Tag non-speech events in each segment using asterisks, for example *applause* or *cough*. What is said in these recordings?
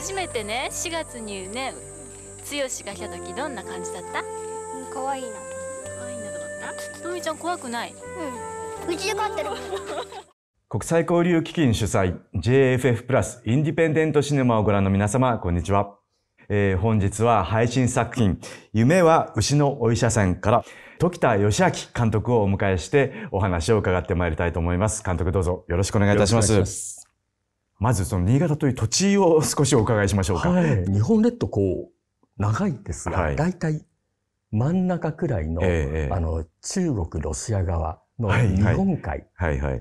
初めてね4月にね剛が来た時どんな感じだった可愛いな可愛いなと思ったのみちゃん怖くないうんうちで飼ってる国際交流基金主催 JFF プラスインディペンデントシネマをご覧の皆様こんにちは、えー、本日は配信作品夢は牛のお医者さんから時田義明監督をお迎えしてお話を伺ってまいりたいと思います監督どうぞよろしくお願いいたしますまずその新潟という土地を少しお伺いしましょうか。はい、日本列島こう、長いですが、はい、大体真ん中くらいの、えー、あの、中国、ロシア側の日本海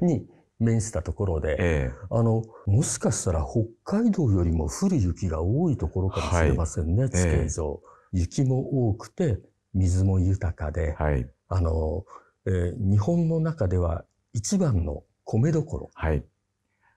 に面したところで、あの、もしかしたら北海道よりも降る雪が多いところかもしれませんね、はい、地形上。えー、雪も多くて、水も豊かで、はい、あの、えー、日本の中では一番の米どころ。はい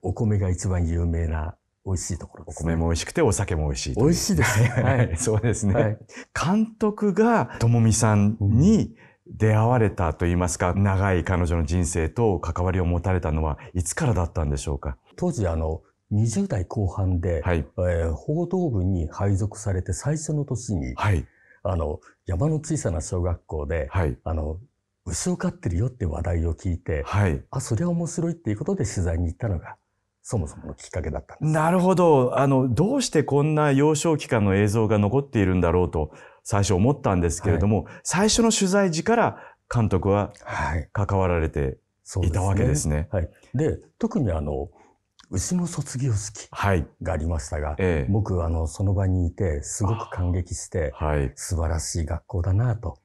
お米が一番有名な美味しいところ、ね、お米も美味しくてお酒も美味しい美味しいですね。はい、*laughs* そうですね。はい、監督がともみさんに出会われたと言いますか、長い彼女の人生と関わりを持たれたのはいつからだったんでしょうか当時あの20代後半で、はい、えー、報道部に配属されて最初の年に、はい、あの山の小さな小学校で、はい、あの牛を飼ってるよって話題を聞いて、はい、あそれは面白いっていうことで取材に行ったのがそもそものきっかけだったなるほど。あの、どうしてこんな幼少期間の映像が残っているんだろうと最初思ったんですけれども、はい、最初の取材時から監督は関わられていたわけですね。はい、で、ねはい、特にあの、牛の卒業式がありましたが、はいええ、僕あのその場にいてすごく感激して、はい、素晴らしい学校だなと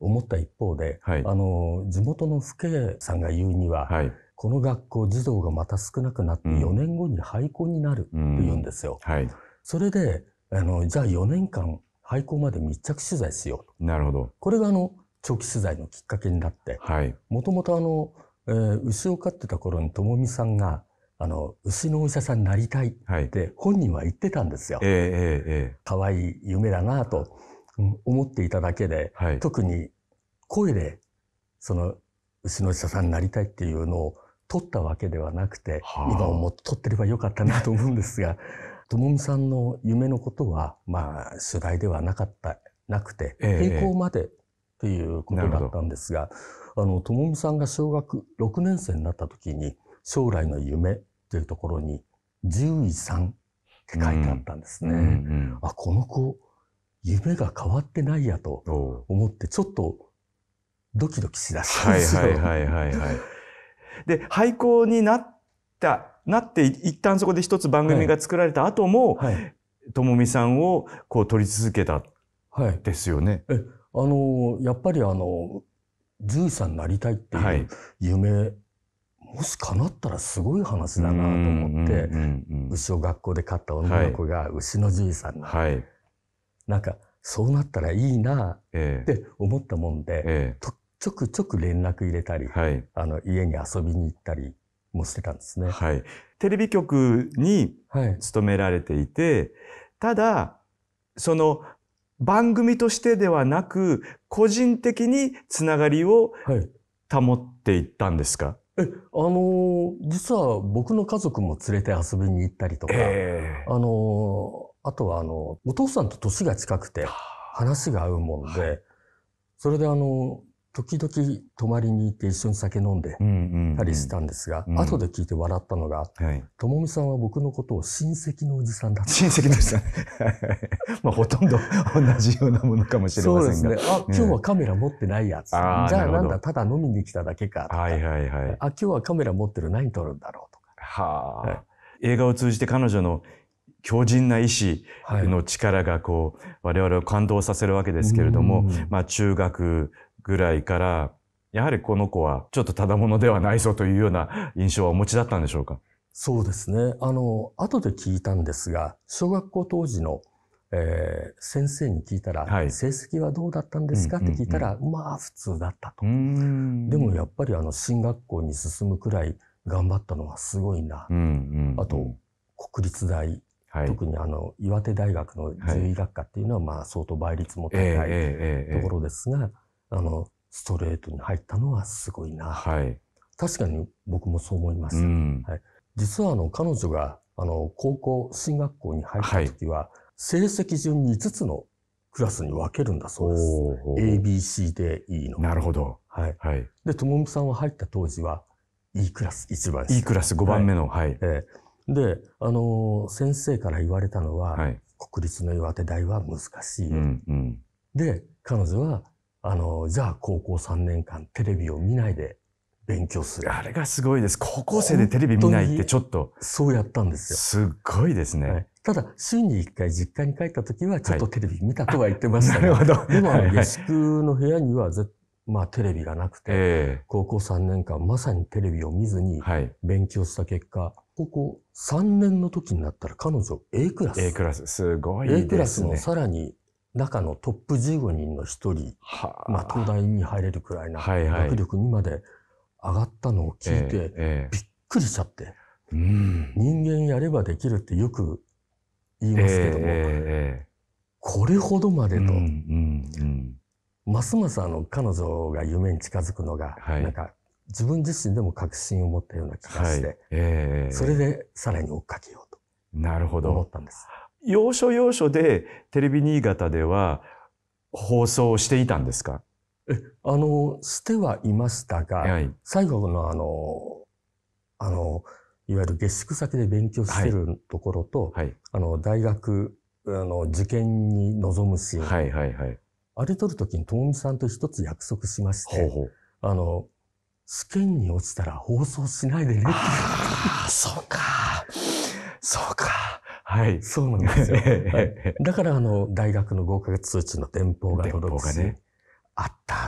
思った一方で、え、あの地元の父兄さんが言うには、はい、この学校児童がまた少なくなって4年後に廃校になるって言うんですよ。はい、それであのじゃあ4年間廃校まで密着取材しようと。なるほどこれがあの長期取材のきっかけになってはい。もともとあの、えー、牛を飼ってた頃にともみさんがあの牛のお医者さんになりたいって本人は言ってたんですよ。はい、えー、えー、かわいい夢だなと思っていただけで、はい、特に声でその牛のお医者さんになりたいっていうのを取ったわけではなくて、はあ、今思って取ってればよかったなと思うんですが、ともみさんの夢のことは、まあ、主題ではなかった、なくて、平行までということだったんですが、ええ、あの、ともみさんが小学6年生になった時に、将来の夢というところに、獣医さんって書いてあったんですね。うんうんうん、あ、この子、夢が変わってないやと思って、ちょっとドキドキしだしたんですよ。はいはいはいはい、はい。で、廃校になった、なって、一旦そこで一つ番組が作られた後も、ともみさんをこう撮り続けた、はい。ですよね。はい、えあの、やっぱりあの、獣医さんになりたいっていう夢、はいもし叶ったらすごい話だなと思って、牛を学校で飼った女の子が牛のじいさんに、はい、なんかそうなったらいいなって思ったもんで、ええ、とちょくちょく連絡入れたり、はい、あの家に遊びに行ったりもしてたんですね。はい、テレビ局に勤められていて、はい、ただその番組としてではなく個人的につながりを保っていったんですか、えあのー、実は僕の家族も連れて遊びに行ったりとか、えー、あのー、あとはあのお父さんと年が近くて話が合うもんで、はい、それであの時々泊まりに行って一緒に酒飲んでたりしたんですが、うん後で聞いて笑ったのが、ともみさんは僕のことを親戚のおじさんだった。親戚のおじさん。*laughs* まあ、ほとんど同じようなものかもしれませんが。そうですね。あ、今日はカメラ持ってないやつ。じゃあなんだ、ただ飲みに来ただけかはいはいはい。あ、今日はカメラ持ってる何撮るんだろうとか。はあ、はい、映画を通じて彼女の強靭な意志の力がこう、我々を感動させるわけですけれども、まあ中学ぐらいから、やはりこの子はちょっとただものではないぞというような *laughs* 印象はお持ちだったんでしょうかそうですね。あの、後で聞いたんですが、小学校当時の、えー、先生に聞いたら、はい、成績はどうだったんですかって聞いたら、まあ普通だったと。でもやっぱりあの、進学校に進むくらい頑張ったのはすごいな。あと、国立大、はい、特にあの、岩手大学の獣医学科っていうのは、まあ相当倍率も高いところですが、はいえーえーえーあのストレートに入ったのはすごいな、はい、確かに僕もそう思います。うん、はい、実はあの彼女があの高校進学校に入った時は、はい、成績順に5つのクラスに分けるんだそうです。a b c でいいの。なるほど。はい。はい、で、ともみさんは入った当時は E クラス1番 E クラス5番目の。はい。えー、で、あのー、先生から言われたのは、はい、国立の岩手大は難しいよ。うんうん、で、彼女はあの、じゃあ高校3年間テレビを見ないで勉強する。あれがすごいです。高校生でテレビ見ないってちょっと。そうやったんですよ。すごいですね。はい、ただ、週に1回実家に帰った時はちょっとテレビ見たとは言ってましたね、はい。なるほど。でも、あの、下宿の部屋には絶対、まあテレビがなくて、えー、高校3年間まさにテレビを見ずに勉強した結果、はい、高校3年の時になったら彼女 A クラス。A クラス、すごいですね。A クラスのさらに中のトップ15人の一人、まあ、東大に入れるくらいな学力にまで上がったのを聞いて、びっくりしちゃって、えーえー、人間やればできるってよく言いますけども、えー、これほどまでと、うんうんうん、ますますあの彼女が夢に近づくのが、はい、なんか自分自身でも確信を持ったような気がして、それでさらに追っかけようと思ったんです。要所要所でテレビ新潟では放送していたんですかえ、あの、してはいましたが、はい、最後のあの、あの、いわゆる下宿先で勉強してるところと、はいはい、あの、大学、あの、受験に臨むし、はいはいはい。あれ取るときに、ともみさんと一つ約束しまして、ほうほうあの、試験に落ちたら放送しないでねって。ああ、そうか。そうか。はい。そうなんですよ。はい、だから、あの、大学の合格通知の電報が届くし、ね、あった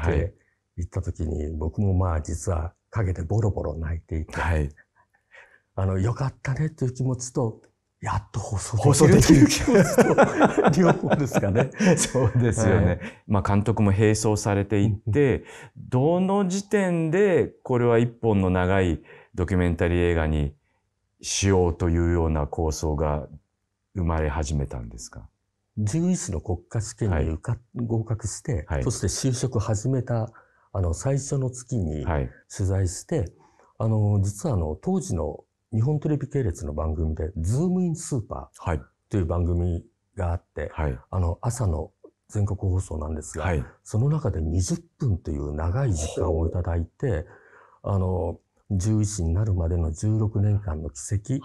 って言った時に、はい、僕もまあ、実は陰でボロボロ泣いていて、はい、あの、よかったねという気持ちと、やっと放送できる。放送できる。両方ですかね。*laughs* そうですよね。はい、まあ監督も並走されていって、どの時点でこれは一本の長いドキュメンタリー映画にしようというような構想が生まれ始めたんですか獣医師の国家試験に受か、はい、合格して、はい、そして就職始めたあの最初の月に取材して、はい、あの実はあの当時の日本テレビ系列の番組で「ズームインスーパー」という番組があって、あの朝の全国放送なんですが、その中で20分という長い時間をいただいてあの獣医師になるまでの16年間の軌跡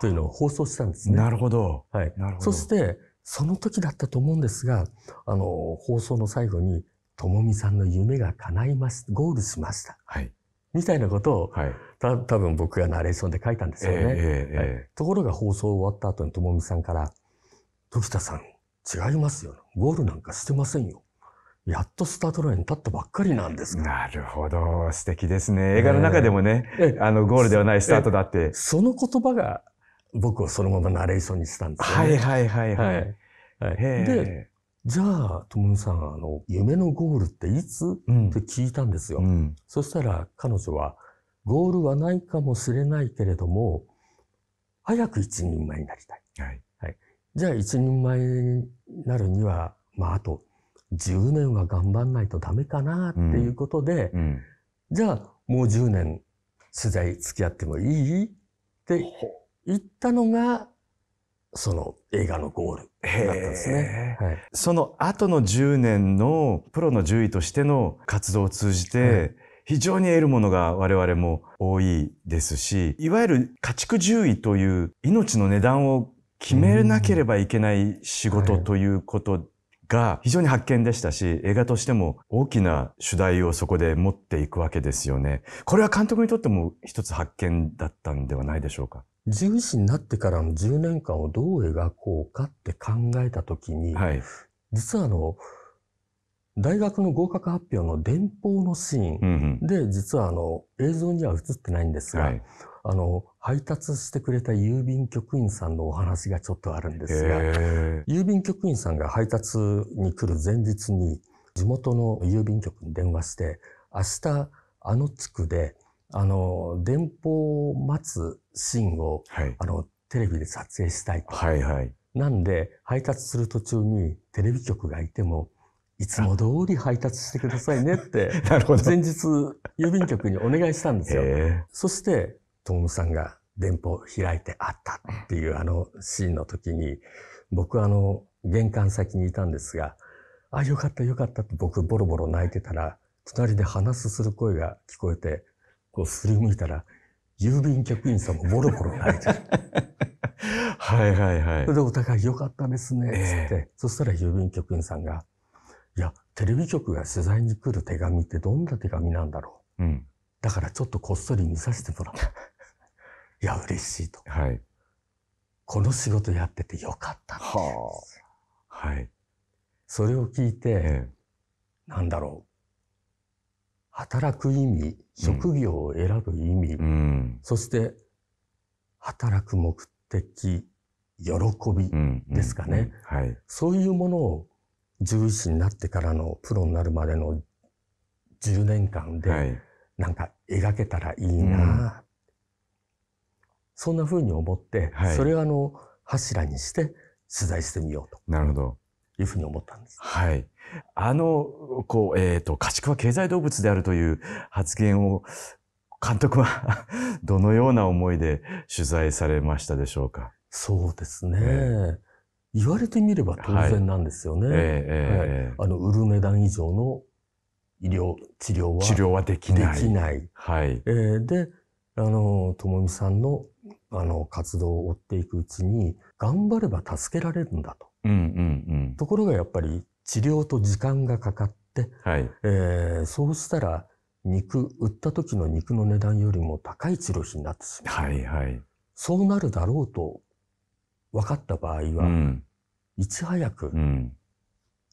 というのを放送したんですね。なるほど。はい。そして、その時だったと思うんですが、あの、放送の最後に、ともみさんの夢が叶いましゴールしました。はい。みたいなことを、はい、た多分僕がナレーションで書いたんですよね。えーえーはい、ところが放送終わった後にともみさんから、時田さん、違いますよ。ゴールなんかしてませんよ。やっとスタートラインに立ったばっかりなんですなるほど。素敵ですね。映画の中でもね、えー、あの、ゴールではないスタートだって。その言葉が僕をそのままナレーションにしたんですよ、ね、はいはいはいはい。はい、で、じゃあ、ともみさん、あの、夢のゴールっていつ、うん、って聞いたんですよ、うん。そしたら彼女は、ゴールはないかもしれないけれども、早く一人前になりたい。はい。はい、じゃあ、一人前になるには、まあ、あと10年は頑張んないとダメかなっていうことで、うんうん、じゃあもう10年取材付き合ってもいいって言ったのが、その映画のゴールだったんですね。はい、その後の10年のプロの獣医としての活動を通じて、非常に得るものが我々も多いですし、いわゆる家畜獣医という命の値段を決めなければいけない仕事ということが非常に発見でしたし、映画としても大きな主題をそこで持っていくわけですよね。これは監督にとっても一つ発見だったんではないでしょうか。獣医師になってからの10年間をどう描こうかって考えた時に、はい、実はあの、大学の合格発表の電報のシーンで、うんうん、実はあの映像には映ってないんですが、はい、あの、配達してくれた郵便局員さんのお話がちょっとあるんですが、郵便局員さんが配達に来る前日に、地元の郵便局に電話して、明日、あの地区で、あの、電報を待つシーンを、はい、あの、テレビで撮影したいと。はいはい。なんで、配達する途中にテレビ局がいても、いつも通り配達してくださいねって、前日郵便局にお願いしたんですよ。そして、トムさんが電報開いてあったっていうあのシーンの時に、僕はあの、玄関先にいたんですが、あ、よかったよかったって僕ボロボロ泣いてたら、隣で話すする声が聞こえて、こうすりむいたら、郵便局員さんもボロボロ泣いてる。*laughs* はいはいはい。それでお互いよかったですね、つって、えー、そしたら郵便局員さんが、いや、テレビ局が取材に来る手紙ってどんな手紙なんだろう。うん、だからちょっとこっそり見させてもらう。いや、嬉しいと。はい。この仕事やっててよかったって。はよ。はい。それを聞いて、ええ、なんだろう。働く意味、職業を選ぶ意味、うん、そして働く目的、喜びですかね、うんうんはい、そういうものを獣医師になってからのプロになるまでの10年間で、なんか描けたらいいなそんなふうに思って、はい、それをあの柱にして取材してみようと。なるほど。いうふうに思ったんです。はい。あの、こう、えっ、ー、と、家畜は経済動物であるという発言を、監督は *laughs* どのような思いで取材されましたでしょうかそうですね。えー、言われてみれば当然なんですよね。ええあの、ウルメダン以上の医療、治療は。治療はできない。できない。はい。えー、で、あの、ともみさんのあの活動を追っていくうちに頑張れば助けられるんだと。うんうんうん、ところがやっぱり治療と時間がかかって、はいえー、そうしたら肉売った時の肉の値段よりも高い治療費になってしまう、はいはい、そうなるだろうと分かった場合は、うん、いち早く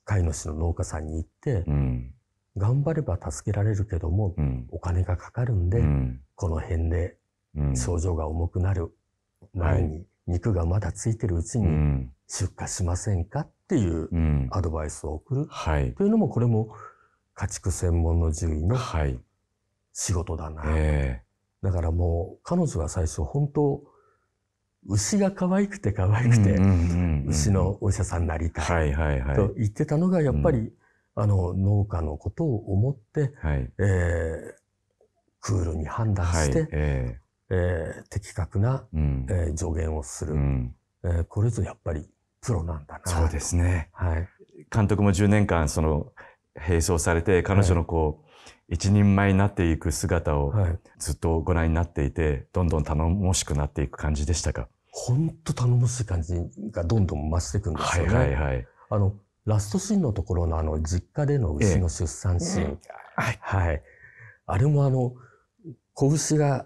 飼い主の農家さんに行って、うん、頑張れば助けられるけども、うん、お金がかかるんで、この辺で症状が重くなる前に、肉がまだついてるうちに出荷しませんかっていうアドバイスを送る、はい、というのもこれも家畜専門の獣医の仕事だな、はいえー、だからもう彼女は最初本当牛が可愛くて可愛くて、牛のお医者さんになりたいと言ってたのがやっぱり、うん、あの農家のことを思って、はい、えー、クールに判断して、はいえーえー、的確な、うん、えー、助言をする、うん、えー、これぞやっぱりプロなんだなそうですね、はい、監督も10年間その並走されて彼女のこう、はい、一人前になっていく姿をずっとご覧になっていて、はい、どんどん頼もしくなっていく感じでしたか本当頼もしい感じがどんどん増していくんですよね。はいはいはい、あのラストシーンのところのあの実家での牛の出産シーン、ええ、はい、はい、あれもあの子牛が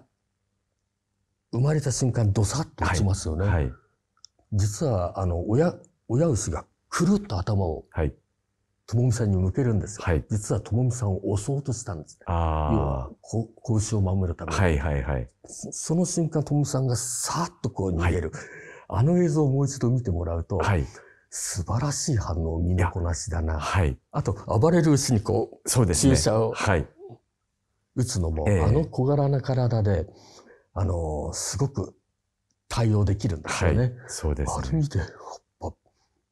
生まれた瞬間、どさっと落ちますよね。はい、実は、あの、親、親牛がくるっと頭を、ともみさんに向けるんですよ。はい、実はともみさんを押そうとしたんですね。あ要は、子を守るために。はいはいはい。その瞬間、ともみさんがさっとこう逃げる。はい、あの映像をもう一度見てもらうと、はい、素晴らしい反応、身のこなしだな。はい、あと、暴れる牛にこう、そうですね、注射を打つのも、えー、あの小柄な体で、あの、すごく対応できるんですよね。はい、そうです、ね、ある意味で、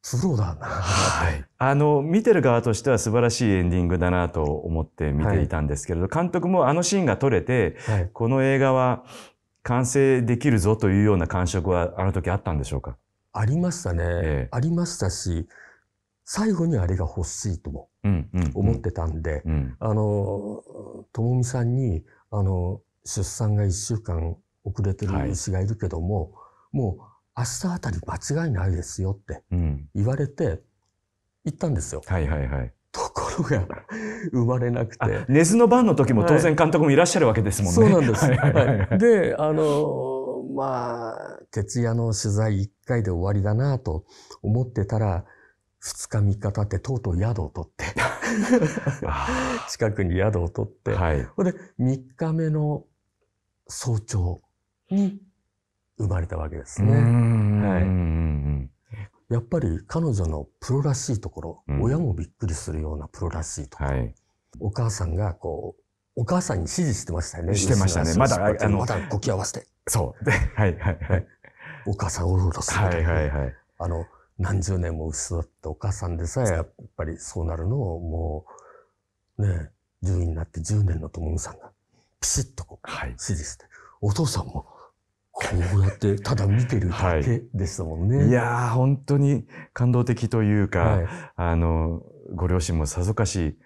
プロだな。はい。あの、見てる側としては素晴らしいエンディングだなと思って見ていたんですけれど、はい、監督もあのシーンが撮れて、はい、この映画は完成できるぞというような感触はあの時あったんでしょうかありましたね、ええ、ありましたし、最後にあれが欲しいとも思ってたんで、あの、ともみさんに、あの、出産が1週間遅れてる牛がいるけども、はい、もう明日あたり間違いないですよって言われて行ったんですよ。はいはいはい、ところが生まれなくて。寝ずの番の時も当然監督もいらっしゃるわけですもんね。はい、そうなんです。はいはいはい、で、あのまあ、徹夜の取材1回で終わりだなと思ってたら、2日3日経ってとうとう宿を取って *laughs* 近くに宿を取って、はい、で3日目の早朝に生まれたわけですね。はい、やっぱり彼女のプロらしいところ、うん、親もびっくりするようなプロらしいところ、はい、お母さんがこうお母さんに指示してましたよね。してましたね。まだ、あの、まだごき合わせて。そう。はいはいはい。お母さんおろうろする。はいはいはい。あの、何十年も薄だったお母さんでさえ、やっぱりそうなるのをもう、ね、10位になって10年の友さんが、ピシッとこう、はい、指示して、お父さんも、こうやってただ見てるだけでしたもんね。はい、いやー、本当に感動的というか、はい、あの、ご両親もさぞかし、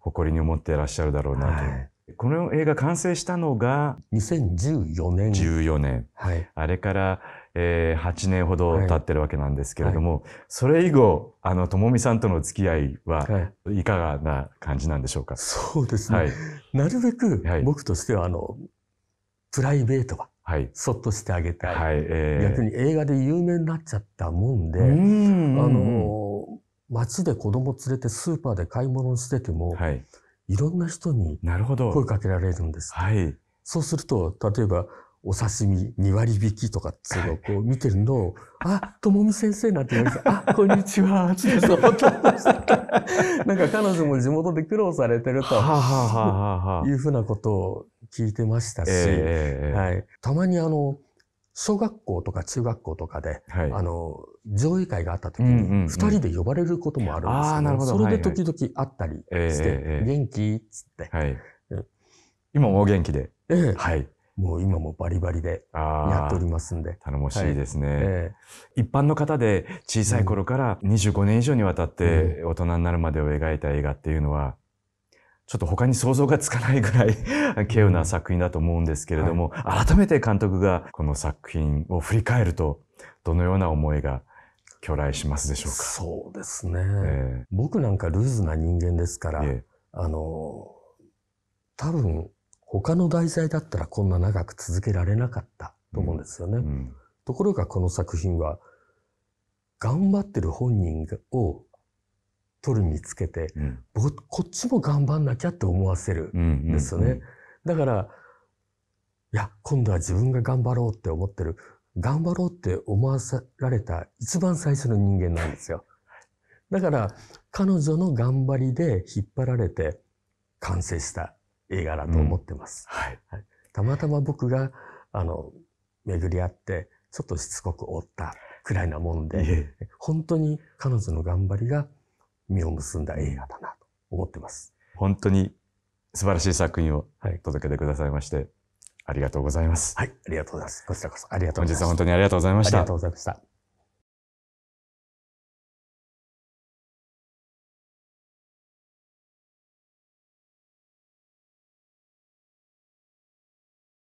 誇りに思っていらっしゃるだろうなと。はいこの映画完成したのが2014年。14年。はい。あれからえー、8年ほど経ってるわけなんですけれども、はい、それ以後、あの、ともみさんとの付き合いはいかがな感じなんでしょうか、はい、そうですね。はい、なるべく僕としては、あの、プライベートは、そっとしてあげたい、はいえー、逆に映画で有名になっちゃったもんで、んあの、街で子供連れてスーパーで買い物してても、い、ろんな人に声かけられるんです。はい、そうすると、例えば、お刺身2割引きとかっていうのをこう見てるのを、あ、ともみ先生なんて言われて、あ、こんにちは、*laughs* ってそう、なんか彼女も地元で苦労されてると、いうふうなことを聞いてましたし、えー、はい、たまにあの、小学校とか中学校とかで、はい、あの、上位会があった時に、二人で呼ばれることもあるんですけ、ど、それで時々会ったりして、元気っつって、はい、今も元気で。ええ。はい。もう今もバリバリでやっておりますんで。頼もしいですね、はいえー、一般の方で小さい頃から25年以上にわたって大人になるまでを描いた映画っていうのは、ちょっと他に想像がつかないぐらい *laughs* 稀有な作品だと思うんですけれども、うんはい、改めて監督がこの作品を振り返ると、どのような思いが去来しますでしょうか。そうですね。えー、僕なんかルーズな人間ですから、えー、あの、多分他の題材だったらこんな長く続けられなかったと思うんですよね。うんうん、ところがこの作品は、頑張ってる本人を取る見つけて、うん、こっちも頑張んなきゃって思わせるんですよね。だから、いや、今度は自分が頑張ろうって思ってる、頑張ろうって思わせられた一番最初の人間なんですよ。だから、彼女の頑張りで引っ張られて完成した映画だと思ってます。はい、はい、たまたま僕があの巡り合ってちょっとしつこく追ったくらいなもんで、本当に彼女の頑張りが実を結んだ映画だなと思ってます。本当に素晴らしい作品を届けてくださいまして、はい、ありがとうございます。はい、ありがとうございます。こちらこそありがとうございまた。本日は本当にありがとうございました。ありがとうございました。